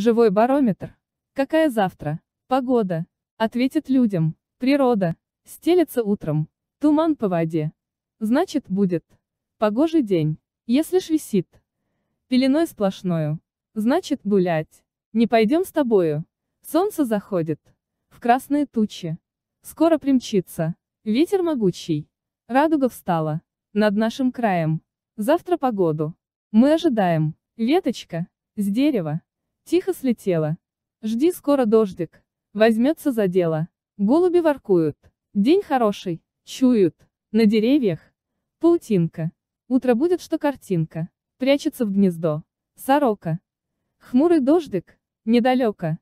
Живой барометр. Какая завтра? Погода. Ответит людям. Природа. Стелется утром. Туман по воде. Значит, будет. Погожий день. Если ж висит. Пеленой сплошною. Значит, гулять. Не пойдем с тобою. Солнце заходит. В красные тучи. Скоро примчится. Ветер могучий. Радуга встала. Над нашим краем. Завтра погоду. Мы ожидаем. Веточка. С дерева. Тихо слетела. Жди скоро дождик. Возьмется за дело. Голуби воркуют. День хороший. Чуют. На деревьях. Паутинка. Утро будет, что картинка. Прячется в гнездо. Сорока. Хмурый дождик. Недалеко.